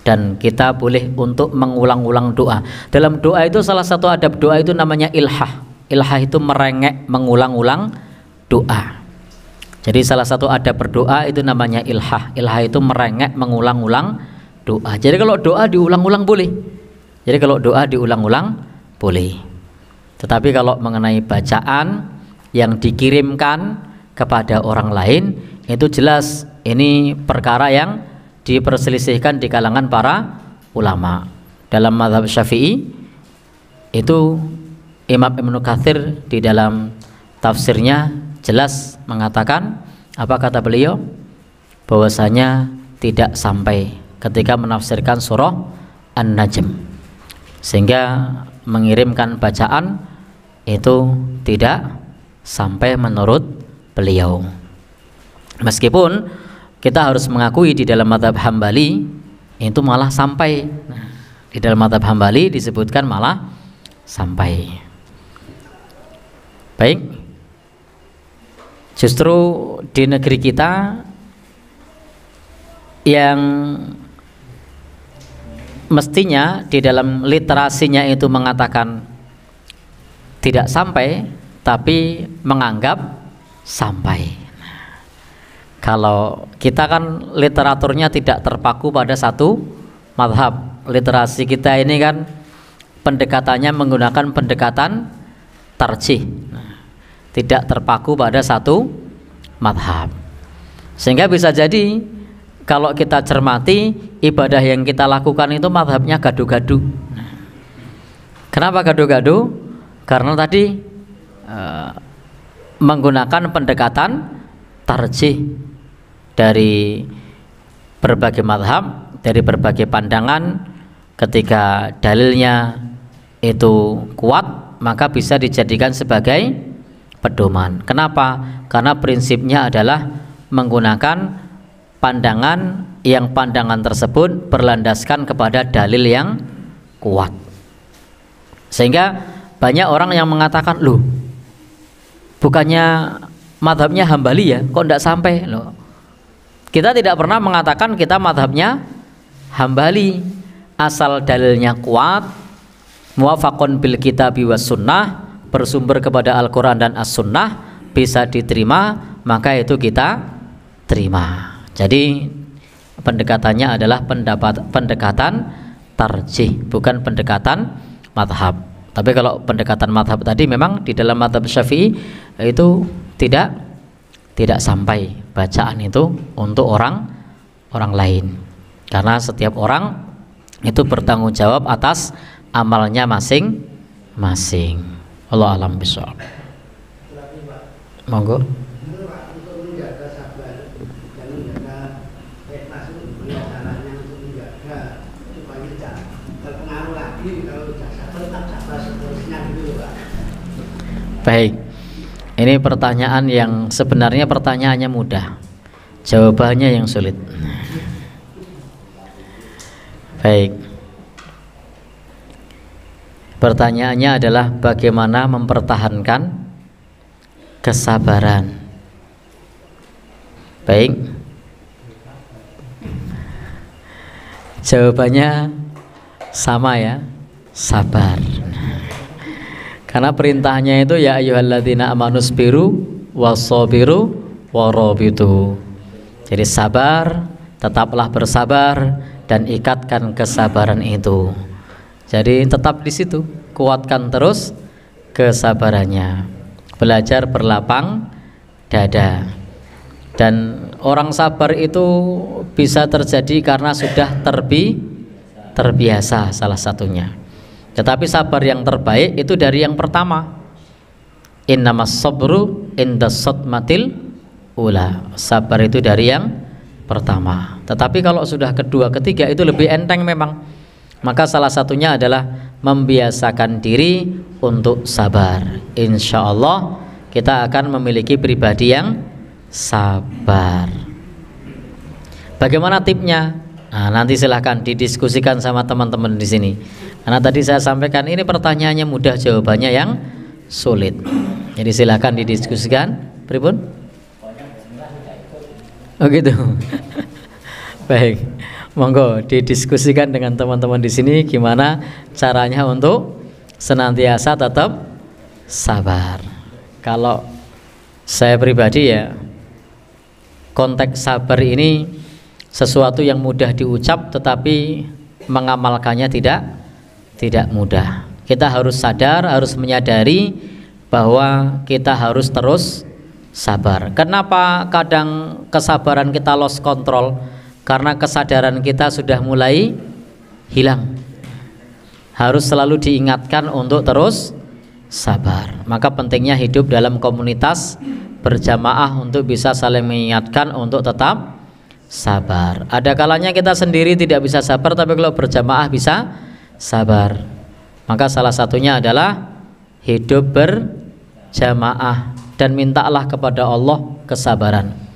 dan kita boleh untuk mengulang-ulang doa. Dalam doa itu salah satu adab doa itu namanya ilhah. Ilhah itu merengek mengulang-ulang doa. Jadi salah satu ada berdoa itu namanya ilhah. Ilhah itu merengek mengulang-ulang doa. Jadi kalau doa diulang-ulang boleh. Jadi kalau doa diulang-ulang boleh. Tetapi kalau mengenai bacaan yang dikirimkan kepada orang lain itu jelas ini perkara yang diperselisihkan di kalangan para ulama. Dalam mazhab Syafi'i itu Imam Ibnu Katsir di dalam tafsirnya jelas mengatakan apa kata beliau bahwasanya tidak sampai ketika menafsirkan surah An-Najm sehingga mengirimkan bacaan itu tidak sampai menurut beliau meskipun kita harus mengakui di dalam madhab hambali itu malah sampai nah, di dalam madhab hambali disebutkan malah sampai baik Justru di negeri kita yang mestinya di dalam literasinya itu mengatakan tidak sampai tapi menganggap sampai kalau kita kan literaturnya tidak terpaku pada satu madhab literasi kita ini kan pendekatannya menggunakan pendekatan tarjih tidak terpaku pada satu madhab sehingga bisa jadi kalau kita cermati ibadah yang kita lakukan itu madhabnya gaduh-gaduh kenapa gaduh-gaduh? karena tadi e, menggunakan pendekatan tarjih dari berbagai madhab dari berbagai pandangan ketika dalilnya itu kuat maka bisa dijadikan sebagai pedoman. Kenapa? Karena prinsipnya adalah menggunakan pandangan yang pandangan tersebut berlandaskan kepada dalil yang kuat. Sehingga banyak orang yang mengatakan, "Loh, bukannya madhabnya hambali ya, kok tidak sampai loh. Kita tidak pernah mengatakan kita madhabnya hambali, asal dalilnya kuat, muafakon bil kitabi was sunnah, bersumber kepada Al-Quran dan As-Sunnah bisa diterima maka itu kita terima jadi pendekatannya adalah pendapat pendekatan tarjih bukan pendekatan madhab tapi kalau pendekatan madhab tadi memang di dalam madhab syafi'i itu tidak tidak sampai bacaan itu untuk orang orang lain karena setiap orang itu bertanggung jawab atas amalnya masing-masing. Allah alam besok monggo Baik, ini pertanyaan yang sebenarnya pertanyaannya mudah, jawabannya yang sulit. Baik. Pertanyaannya adalah bagaimana mempertahankan kesabaran. Baik. Jawabannya sama ya, sabar. Karena perintahnya itu ya ayyuhalladzina amanu sabiru wasabiru warabitu. Jadi sabar, tetaplah bersabar dan ikatkan kesabaran itu. Jadi tetap di situ, kuatkan terus kesabarannya. Belajar berlapang dada. Dan orang sabar itu bisa terjadi karena sudah terbi terbiasa salah satunya. Tetapi sabar yang terbaik itu dari yang pertama. Innamas sabru indas matil ula. Sabar itu dari yang pertama. Tetapi kalau sudah kedua, ketiga itu lebih enteng memang maka salah satunya adalah membiasakan diri untuk sabar. Insya Allah kita akan memiliki pribadi yang sabar. Bagaimana tipnya? Nah, nanti silahkan didiskusikan sama teman-teman di sini. Karena tadi saya sampaikan ini pertanyaannya mudah, jawabannya yang sulit. Jadi silahkan didiskusikan. Pribun? Oh gitu. Baik monggo didiskusikan dengan teman-teman di sini gimana caranya untuk senantiasa tetap sabar. Kalau saya pribadi ya konteks sabar ini sesuatu yang mudah diucap tetapi mengamalkannya tidak tidak mudah. Kita harus sadar, harus menyadari bahwa kita harus terus sabar. Kenapa kadang kesabaran kita lost control? karena kesadaran kita sudah mulai hilang. Harus selalu diingatkan untuk terus sabar. Maka pentingnya hidup dalam komunitas berjamaah untuk bisa saling mengingatkan untuk tetap sabar. Ada kalanya kita sendiri tidak bisa sabar, tapi kalau berjamaah bisa sabar. Maka salah satunya adalah hidup berjamaah dan mintalah kepada Allah kesabaran.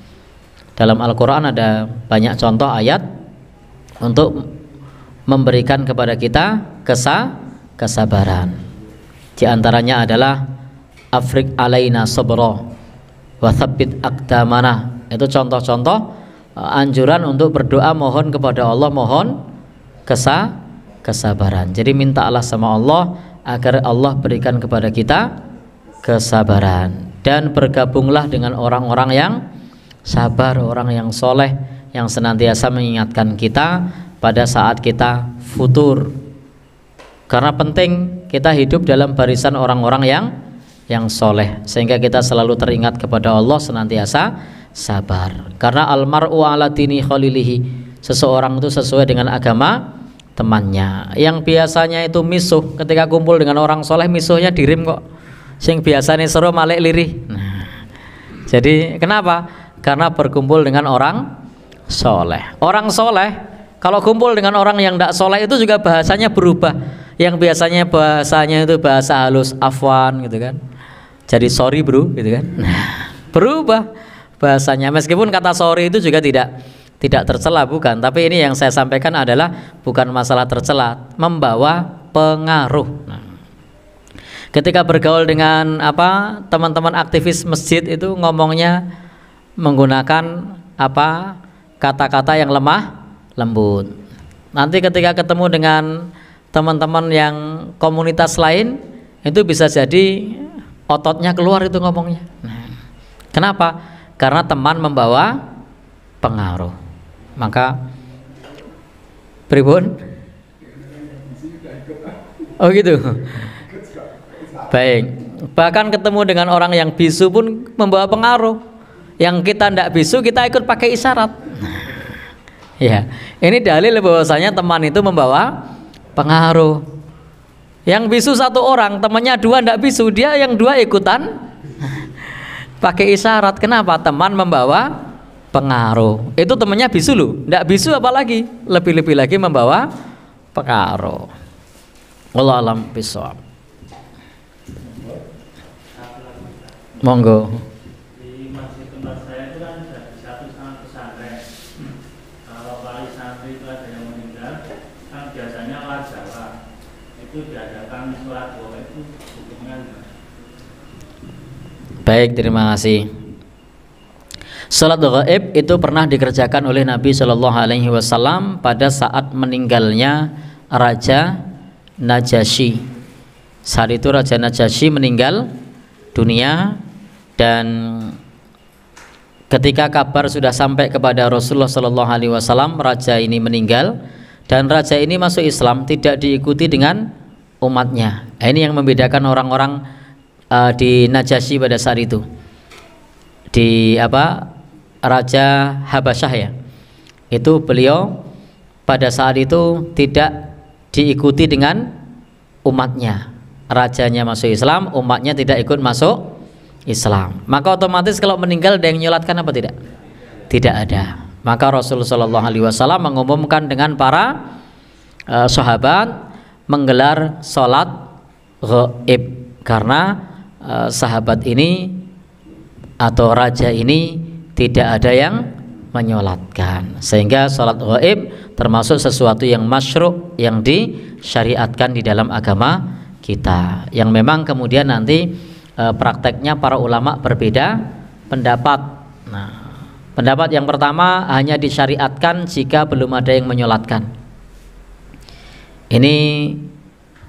Dalam Al-Quran ada banyak contoh ayat untuk memberikan kepada kita kesa kesabaran. Di antaranya adalah Afrik alaina sabra wa thabbit aqdamana. Itu contoh-contoh eh, anjuran untuk berdoa mohon kepada Allah mohon kesa kesabaran. Jadi mintalah sama Allah agar Allah berikan kepada kita kesabaran dan bergabunglah dengan orang-orang yang sabar orang yang soleh yang senantiasa mengingatkan kita pada saat kita futur karena penting kita hidup dalam barisan orang-orang yang yang soleh sehingga kita selalu teringat kepada Allah senantiasa sabar karena almaru ala dini khalilihi seseorang itu sesuai dengan agama temannya yang biasanya itu misuh ketika kumpul dengan orang soleh misuhnya dirim kok sing biasanya seru malik lirih nah, jadi kenapa karena berkumpul dengan orang soleh. Orang soleh kalau kumpul dengan orang yang tidak soleh itu juga bahasanya berubah. Yang biasanya bahasanya itu bahasa halus afwan gitu kan. Jadi sorry bro gitu kan. berubah bahasanya. Meskipun kata sorry itu juga tidak tidak tercela bukan. Tapi ini yang saya sampaikan adalah bukan masalah tercela, membawa pengaruh. Nah. ketika bergaul dengan apa teman-teman aktivis masjid itu ngomongnya menggunakan apa kata-kata yang lemah lembut. Nanti ketika ketemu dengan teman-teman yang komunitas lain itu bisa jadi ototnya keluar itu ngomongnya. Nah, kenapa? Karena teman membawa pengaruh. Maka pribun Oh gitu. Baik. Bahkan ketemu dengan orang yang bisu pun membawa pengaruh. Yang kita tidak bisu kita ikut pakai isyarat. ya, ini dalil bahwasanya teman itu membawa pengaruh. Yang bisu satu orang, temannya dua tidak bisu, dia yang dua ikutan pakai isyarat. Kenapa? Teman membawa pengaruh. Itu temannya bisu loh, tidak bisu apalagi lebih-lebih lagi membawa pengaruh. Allah alam bisawab. Monggo. asli itu ada yang meninggal kan biasanya lah kan itu diadakan sholat dua itu hubungan baik terima kasih Salat gaib itu pernah dikerjakan oleh Nabi Shallallahu Alaihi Wasallam pada saat meninggalnya Raja Najasyi. Saat itu Raja Najasyi meninggal dunia dan Ketika kabar sudah sampai kepada Rasulullah Shallallahu Alaihi Wasallam, raja ini meninggal dan raja ini masuk Islam tidak diikuti dengan umatnya. Nah, ini yang membedakan orang-orang uh, di Najasyi pada saat itu di apa Raja Habasyah ya. Itu beliau pada saat itu tidak diikuti dengan umatnya. Rajanya masuk Islam, umatnya tidak ikut masuk Islam. Maka otomatis kalau meninggal ada yang nyolatkan apa tidak? Tidak ada. Maka Rasulullah Shallallahu Alaihi Wasallam mengumumkan dengan para uh, sahabat menggelar sholat gaib karena uh, sahabat ini atau raja ini tidak ada yang menyolatkan sehingga sholat gaib termasuk sesuatu yang masyruk yang disyariatkan di dalam agama kita yang memang kemudian nanti Eh, prakteknya para ulama berbeda pendapat. Nah, pendapat yang pertama hanya disyariatkan jika belum ada yang menyolatkan. Ini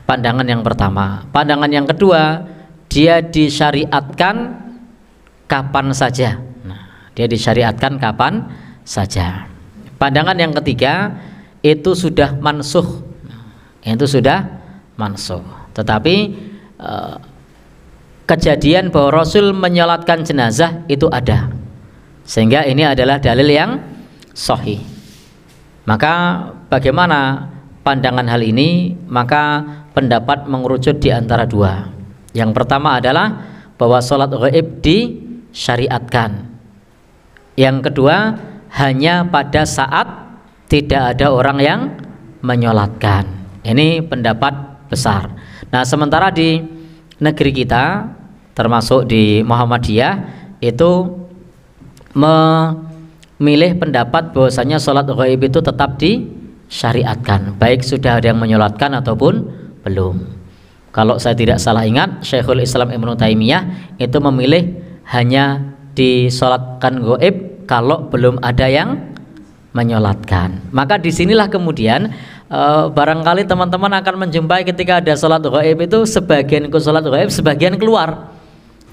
pandangan yang pertama. Pandangan yang kedua, dia disyariatkan kapan saja. Nah, dia disyariatkan kapan saja. Pandangan yang ketiga itu sudah mansuh. Nah, itu sudah mansuh. Tetapi eh, kejadian bahwa Rasul menyolatkan jenazah itu ada sehingga ini adalah dalil yang sahih maka bagaimana pandangan hal ini maka pendapat mengerucut di antara dua yang pertama adalah bahwa sholat gaib disyariatkan yang kedua hanya pada saat tidak ada orang yang menyolatkan ini pendapat besar nah sementara di negeri kita termasuk di Muhammadiyah itu memilih pendapat bahwasanya sholat ghaib itu tetap disyariatkan baik sudah ada yang menyolatkan ataupun belum kalau saya tidak salah ingat Syekhul Islam Ibn Taimiyah itu memilih hanya disolatkan goib kalau belum ada yang menyolatkan maka disinilah kemudian Eh, barangkali teman-teman akan menjumpai ketika ada sholat gaib itu sebagian ikut sholat gaib sebagian keluar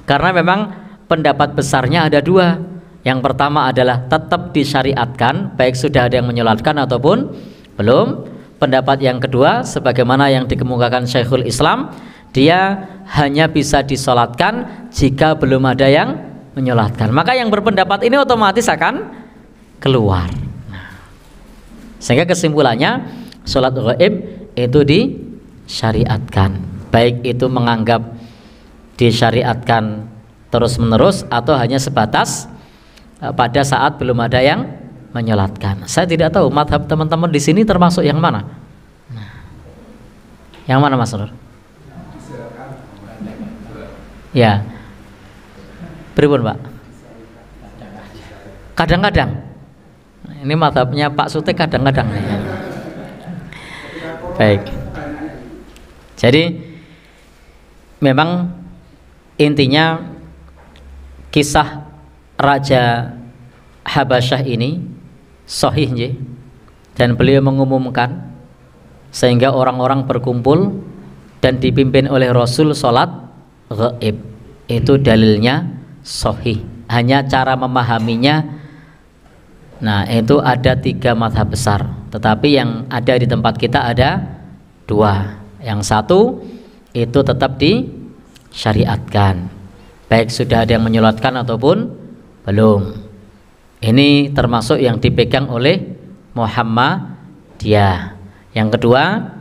karena memang pendapat besarnya ada dua yang pertama adalah tetap disyariatkan baik sudah ada yang menyolatkan ataupun belum pendapat yang kedua sebagaimana yang dikemukakan Syekhul Islam dia hanya bisa disolatkan jika belum ada yang menyolatkan maka yang berpendapat ini otomatis akan keluar nah, sehingga kesimpulannya sholat gaib itu disyariatkan baik itu menganggap disyariatkan terus menerus atau hanya sebatas e, pada saat belum ada yang menyolatkan saya tidak tahu madhab teman-teman di sini termasuk yang mana nah, yang mana mas Nur ya beribun pak kadang-kadang ini madhabnya Pak Sute kadang-kadang Baik. Jadi memang intinya kisah Raja Habasyah ini sahih dan beliau mengumumkan sehingga orang-orang berkumpul dan dipimpin oleh Rasul salat gaib. Itu dalilnya sahih. Hanya cara memahaminya Nah itu ada tiga madhab besar Tetapi yang ada di tempat kita ada dua Yang satu itu tetap di syariatkan Baik sudah ada yang menyulatkan ataupun belum Ini termasuk yang dipegang oleh muhammad dia Yang kedua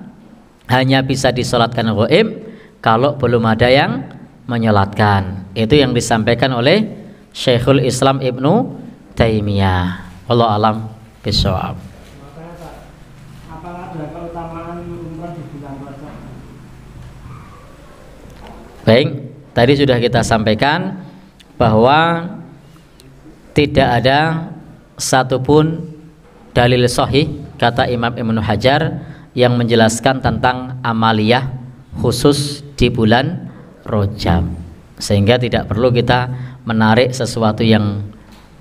hanya bisa disolatkan goib kalau belum ada yang menyolatkan Itu yang disampaikan oleh Syekhul Islam Ibnu Taimiyah Allah alam besoab. Baik, tadi sudah kita sampaikan bahwa tidak ada satupun dalil sahih kata Imam Ibnu Hajar yang menjelaskan tentang amaliyah khusus di bulan Rojab sehingga tidak perlu kita menarik sesuatu yang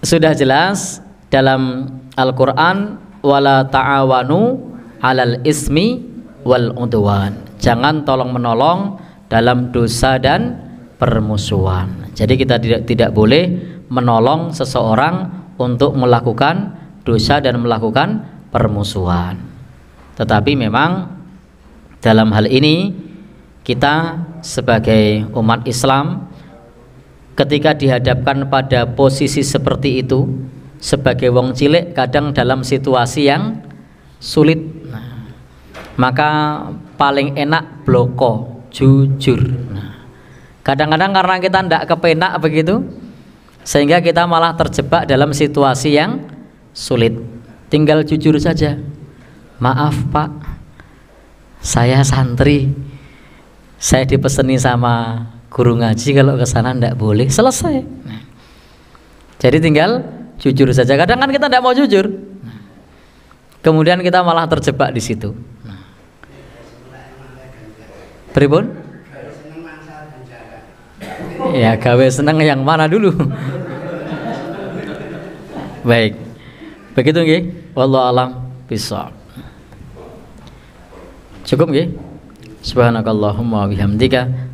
sudah jelas dalam Al-Qur'an wala ta'awanu 'alal ismi wal udwan. Jangan tolong menolong dalam dosa dan permusuhan. Jadi kita tidak tidak boleh menolong seseorang untuk melakukan dosa dan melakukan permusuhan. Tetapi memang dalam hal ini kita sebagai umat Islam ketika dihadapkan pada posisi seperti itu sebagai wong cilik kadang dalam situasi yang sulit nah, maka paling enak bloko jujur nah, kadang-kadang karena kita tidak kepenak begitu sehingga kita malah terjebak dalam situasi yang sulit tinggal jujur saja maaf pak saya santri saya dipeseni sama guru ngaji kalau ke sana tidak boleh selesai nah. jadi tinggal jujur saja kadang kan kita tidak mau jujur kemudian kita malah terjebak di situ nah. Pribun ya gawe seneng yang mana dulu baik begitu nggih wallahu alam bisa cukup nggih subhanakallahumma bihamdika